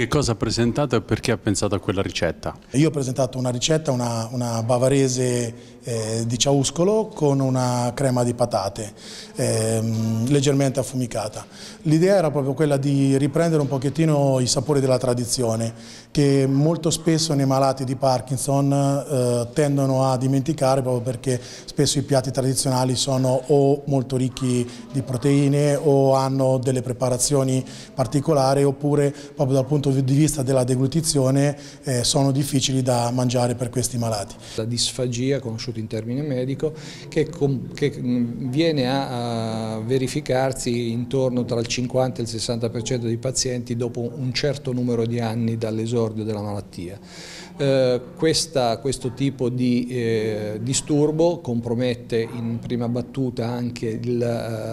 Che cosa ha presentato e perché ha pensato a quella ricetta? Io ho presentato una ricetta, una, una bavarese eh, di ciauscolo con una crema di patate, ehm, leggermente affumicata. L'idea era proprio quella di riprendere un pochettino i sapori della tradizione che molto spesso nei malati di Parkinson eh, tendono a dimenticare proprio perché spesso i piatti tradizionali sono o molto ricchi di proteine o hanno delle preparazioni particolari oppure proprio dal punto di vista della deglutizione eh, sono difficili da mangiare per questi malati. La disfagia, conosciuta in termine medico, che, che mm, viene a, a verificarsi intorno tra il 50 e il 60% dei pazienti dopo un certo numero di anni dall'esordio all'esordio della malattia. Eh, questa, questo tipo di eh, disturbo compromette in prima battuta anche eh,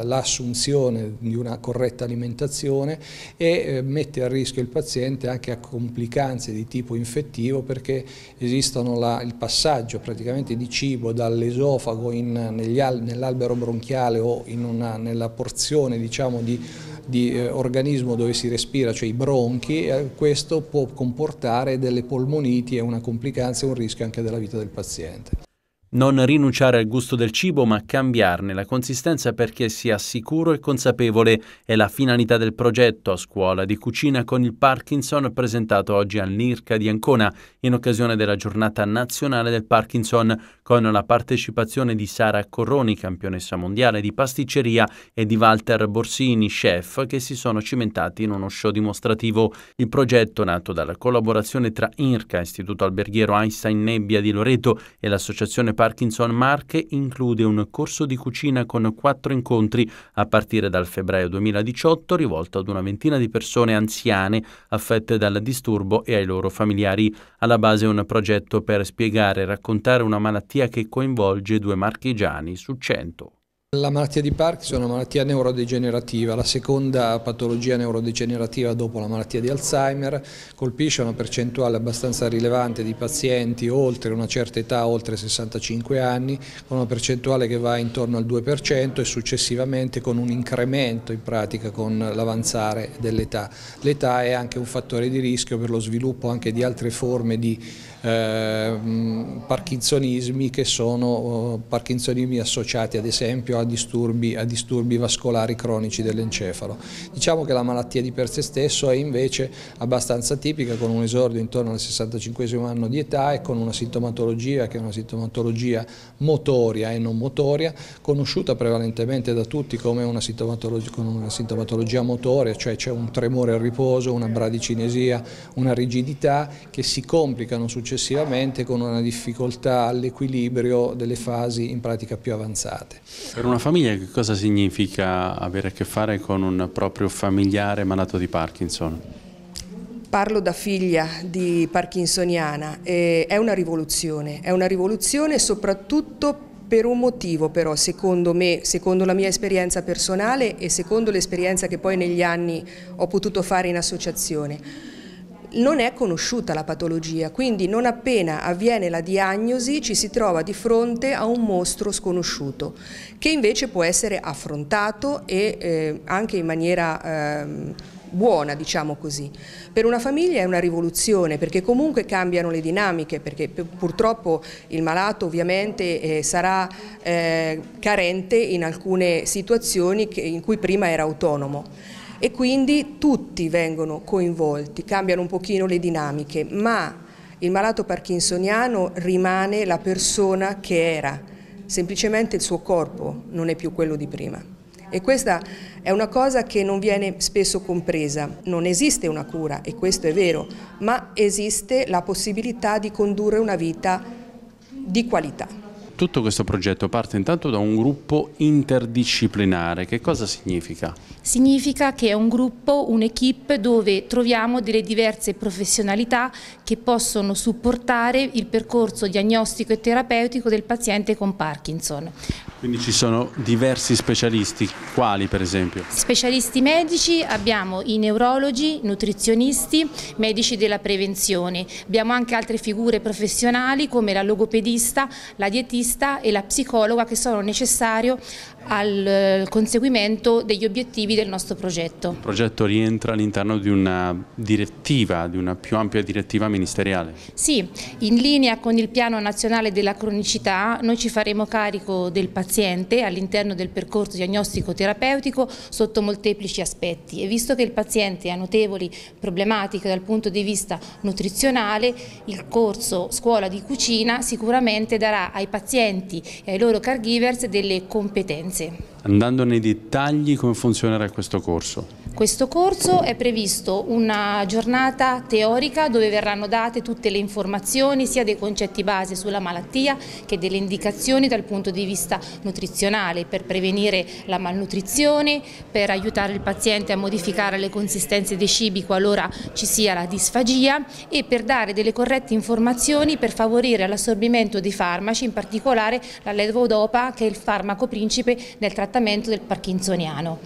l'assunzione di una corretta alimentazione e eh, mette a rischio il paziente anche a complicanze di tipo infettivo perché esistono la, il passaggio praticamente di cibo dall'esofago nell'albero bronchiale o una, nella porzione diciamo, di di eh, organismo dove si respira, cioè i bronchi, eh, questo può comportare delle polmoniti e una complicanza e un rischio anche della vita del paziente. Non rinunciare al gusto del cibo, ma cambiarne la consistenza perché sia sicuro e consapevole è la finalità del progetto a scuola di cucina con il Parkinson presentato oggi all'IRCA di Ancona in occasione della giornata nazionale del Parkinson con la partecipazione di Sara Corroni, campionessa mondiale di pasticceria, e di Walter Borsini, chef, che si sono cimentati in uno show dimostrativo. Il progetto, nato dalla collaborazione tra IRCA, Istituto Alberghiero Einstein Nebbia di Loreto e l'Associazione Parkinson Marche include un corso di cucina con quattro incontri a partire dal febbraio 2018 rivolto ad una ventina di persone anziane affette dal disturbo e ai loro familiari. Alla base un progetto per spiegare e raccontare una malattia che coinvolge due marchigiani su cento. La malattia di Parkinson è una malattia neurodegenerativa, la seconda patologia neurodegenerativa dopo la malattia di Alzheimer, colpisce una percentuale abbastanza rilevante di pazienti oltre una certa età, oltre 65 anni, con una percentuale che va intorno al 2% e successivamente con un incremento in pratica con l'avanzare dell'età. L'età è anche un fattore di rischio per lo sviluppo anche di altre forme di Ehm, parkinsonismi che sono oh, parkinsonismi associati ad esempio a disturbi, a disturbi vascolari cronici dell'encefalo. Diciamo che la malattia di per sé stesso è invece abbastanza tipica con un esordio intorno al 65 anno di età e con una sintomatologia che è una sintomatologia motoria e non motoria, conosciuta prevalentemente da tutti come una sintomatologia, una sintomatologia motoria, cioè c'è un tremore al riposo, una bradicinesia, una rigidità che si complicano successivamente successivamente con una difficoltà all'equilibrio delle fasi in pratica più avanzate. Per una famiglia che cosa significa avere a che fare con un proprio familiare malato di Parkinson? Parlo da figlia di parkinsoniana, è una rivoluzione, è una rivoluzione soprattutto per un motivo però, secondo me, secondo la mia esperienza personale e secondo l'esperienza che poi negli anni ho potuto fare in associazione non è conosciuta la patologia, quindi non appena avviene la diagnosi ci si trova di fronte a un mostro sconosciuto che invece può essere affrontato e eh, anche in maniera... Ehm, buona, diciamo così. Per una famiglia è una rivoluzione perché comunque cambiano le dinamiche, perché purtroppo il malato ovviamente eh, sarà eh, carente in alcune situazioni che, in cui prima era autonomo e quindi tutti vengono coinvolti, cambiano un pochino le dinamiche, ma il malato parkinsoniano rimane la persona che era, semplicemente il suo corpo non è più quello di prima. E questa è una cosa che non viene spesso compresa. Non esiste una cura, e questo è vero, ma esiste la possibilità di condurre una vita di qualità tutto questo progetto parte intanto da un gruppo interdisciplinare, che cosa significa? Significa che è un gruppo, un'equipe dove troviamo delle diverse professionalità che possono supportare il percorso diagnostico e terapeutico del paziente con Parkinson. Quindi ci sono diversi specialisti, quali per esempio? Specialisti medici, abbiamo i neurologi, nutrizionisti, medici della prevenzione, abbiamo anche altre figure professionali come la logopedista, la dietista e la psicologa che sono necessarie al eh, conseguimento degli obiettivi del nostro progetto. Il progetto rientra all'interno di una direttiva, di una più ampia direttiva ministeriale? Sì, in linea con il piano nazionale della cronicità noi ci faremo carico del paziente paziente all'interno del percorso diagnostico-terapeutico sotto molteplici aspetti e visto che il paziente ha notevoli problematiche dal punto di vista nutrizionale, il corso scuola di cucina sicuramente darà ai pazienti e ai loro caregivers delle competenze andando nei dettagli come funzionerà questo corso? Questo corso è previsto una giornata teorica dove verranno date tutte le informazioni sia dei concetti base sulla malattia che delle indicazioni dal punto di vista nutrizionale per prevenire la malnutrizione, per aiutare il paziente a modificare le consistenze dei cibi qualora ci sia la disfagia e per dare delle corrette informazioni per favorire l'assorbimento dei farmaci, in particolare la levodopa che è il farmaco principe nel trattamento trattamento del parkinsoniano.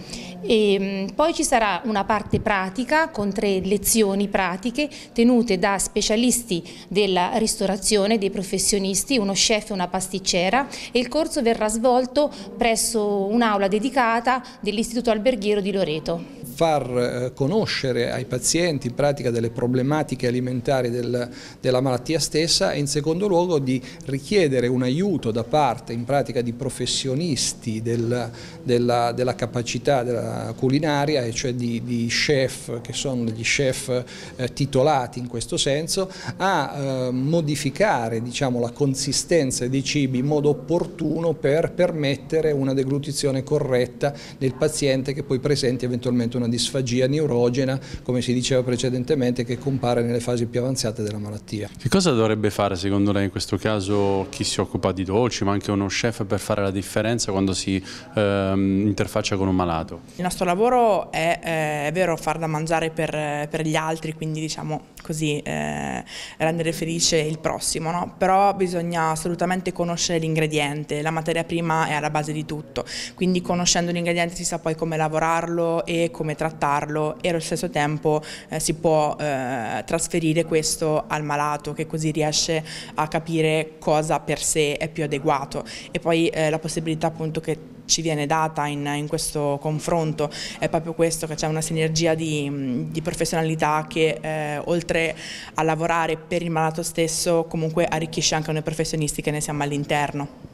E mm, poi ci sarà una parte pratica con tre lezioni pratiche tenute da specialisti della ristorazione, dei professionisti, uno chef e una pasticcera e il corso verrà svolto presso un'aula dedicata dell'Istituto Alberghiero di Loreto far eh, conoscere ai pazienti in pratica delle problematiche alimentari del, della malattia stessa e in secondo luogo di richiedere un aiuto da parte in pratica di professionisti del, della, della, capacità della culinaria e cioè di, di, chef che sono gli chef eh, titolati in questo senso a eh, modificare diciamo, la consistenza dei cibi in modo opportuno per permettere una deglutizione corretta del paziente che poi presenti eventualmente una disfagia neurogena, come si diceva precedentemente, che compare nelle fasi più avanzate della malattia. Che cosa dovrebbe fare secondo lei in questo caso chi si occupa di dolci, ma anche uno chef per fare la differenza quando si ehm, interfaccia con un malato? Il nostro lavoro è, eh, è vero, far da mangiare per, per, gli altri, quindi diciamo così eh, rendere felice il prossimo, no? però bisogna assolutamente conoscere l'ingrediente, la materia prima è alla base di tutto, quindi conoscendo l'ingrediente si sa poi come lavorarlo e come come trattarlo e allo stesso tempo eh, si può eh, trasferire questo al malato che così riesce a capire cosa per sé è più adeguato e poi eh, la possibilità appunto che ci viene data in, in, questo confronto è proprio questo che c'è una sinergia di, di professionalità che eh, oltre a lavorare per il malato stesso comunque arricchisce anche noi professionisti che ne siamo all'interno.